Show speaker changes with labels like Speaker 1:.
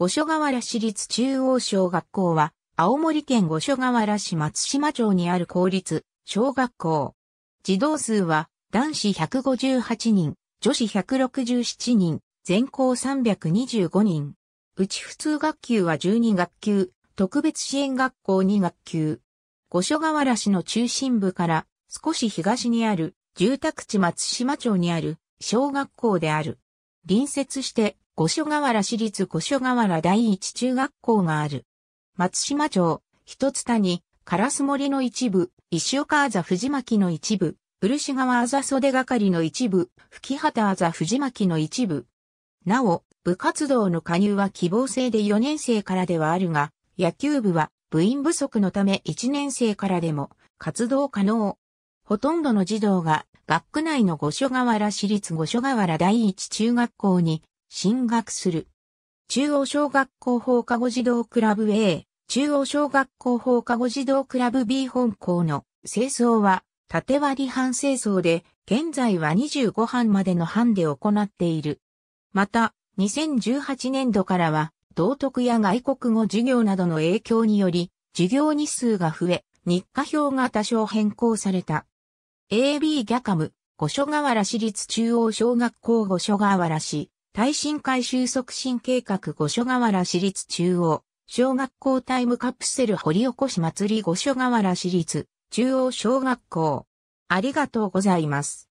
Speaker 1: 五所川原市立中央小学校は、青森県五所川原市松島町にある公立小学校。児童数は男子158人、女子167人、全校325人。うち普通学級は12学級、特別支援学校2学級。五所川原市の中心部から少し東にある住宅地松島町にある小学校である。隣接して五所川原市立五所川原第一中学校がある。松島町、一つ谷、烏森の一部、石岡あざ藤巻の一部、漆川あざ袖係の一部、吹畑あざ藤巻の一部。なお、部活動の加入は希望制で4年生からではあるが、野球部は部員不足のため1年生からでも活動可能。ほとんどの児童が学区内の五所川原市立五所川原第一中学校に進学する。中央小学校放課後児童クラブ A、中央小学校放課後児童クラブ B 本校の清掃は縦割り班清掃で、現在は25班までの班で行っている。また、2018年度からは、道徳や外国語授業などの影響により、授業日数が増え、日課表が多少変更された。AB ギャカム、五所川原市立中央小学校五所川原市、耐震改修促進計画五所川原市立中央、小学校タイムカプセル掘り起こし祭り五所川原市立中央小学校。ありがとうございます。